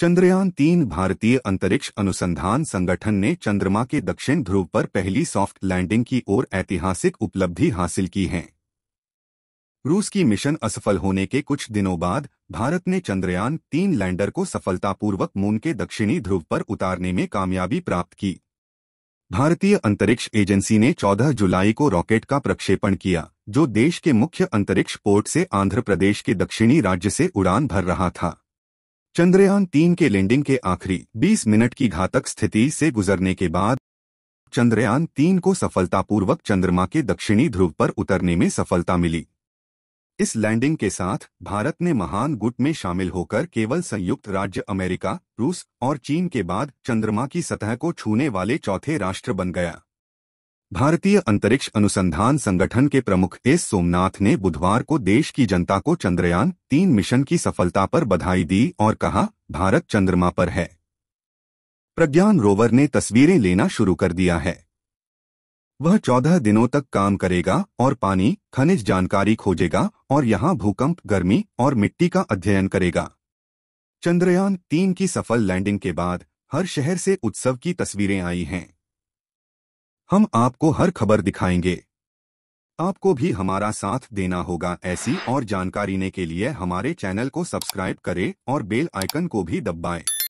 चंद्रयान तीन भारतीय अंतरिक्ष अनुसंधान संगठन ने चंद्रमा के दक्षिण ध्रुव पर पहली सॉफ्ट लैंडिंग की ओर ऐतिहासिक उपलब्धि हासिल की है रूस की मिशन असफल होने के कुछ दिनों बाद भारत ने चंद्रयान तीन लैंडर को सफलतापूर्वक मून के दक्षिणी ध्रुव पर उतारने में कामयाबी प्राप्त की भारतीय अंतरिक्ष एजेंसी ने 14 जुलाई को रॉकेट का प्रक्षेपण किया जो देश के मुख्य अंतरिक्ष पोर्ट से आंध्र प्रदेश के दक्षिणी राज्य से उड़ान भर रहा था चंद्रयान तीन के लैंडिंग के आखिरी 20 मिनट की घातक स्थिति से गुजरने के बाद चंद्रयान तीन को सफलतापूर्वक चंद्रमा के दक्षिणी ध्रुव पर उतरने में सफलता मिली इस लैंडिंग के साथ भारत ने महान गुट में शामिल होकर केवल संयुक्त राज्य अमेरिका रूस और चीन के बाद चंद्रमा की सतह को छूने वाले चौथे राष्ट्र बन गया भारतीय अंतरिक्ष अनुसंधान संगठन के प्रमुख एस सोमनाथ ने बुधवार को देश की जनता को चंद्रयान तीन मिशन की सफलता पर बधाई दी और कहा भारत चंद्रमा पर है प्रज्ञान रोवर ने तस्वीरें लेना शुरू कर दिया है वह चौदह दिनों तक काम करेगा और पानी खनिज जानकारी खोजेगा और यहाँ भूकंप गर्मी और मिट्टी का अध्ययन करेगा चंद्रयान तीन की सफल लैंडिंग के बाद हर शहर से उत्सव की तस्वीरें आई हैं हम आपको हर खबर दिखाएंगे आपको भी हमारा साथ देना होगा ऐसी और जानकारी ने के लिए हमारे चैनल को सब्सक्राइब करें और बेल आइकन को भी दबाएं।